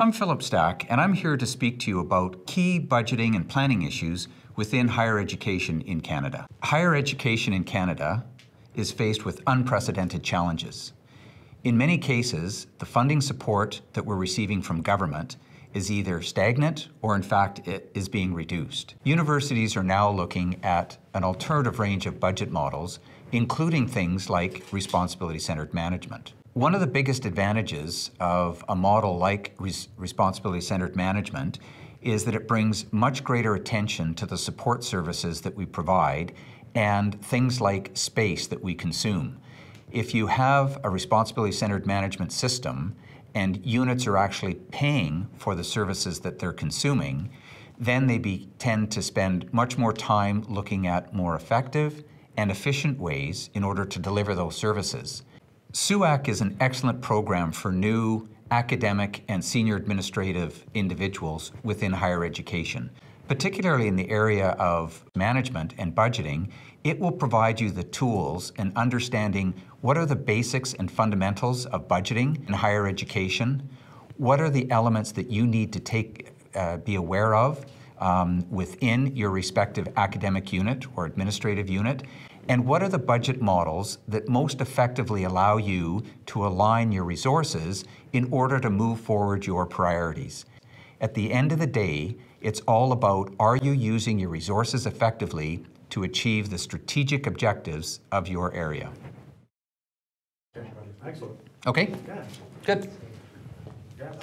I'm Philip Stack, and I'm here to speak to you about key budgeting and planning issues within higher education in Canada. Higher education in Canada is faced with unprecedented challenges. In many cases, the funding support that we're receiving from government is either stagnant or, in fact, it is being reduced. Universities are now looking at an alternative range of budget models, including things like responsibility centered management. One of the biggest advantages of a model like res responsibility centered management is that it brings much greater attention to the support services that we provide and things like space that we consume. If you have a responsibility centered management system and units are actually paying for the services that they're consuming, then they be, tend to spend much more time looking at more effective and efficient ways in order to deliver those services. SUAC is an excellent program for new academic and senior administrative individuals within higher education. Particularly in the area of management and budgeting, it will provide you the tools and understanding what are the basics and fundamentals of budgeting in higher education, what are the elements that you need to take, uh, be aware of um, within your respective academic unit or administrative unit, and what are the budget models that most effectively allow you to align your resources in order to move forward your priorities? At the end of the day, it's all about are you using your resources effectively to achieve the strategic objectives of your area? Excellent. Okay? Good. Yeah.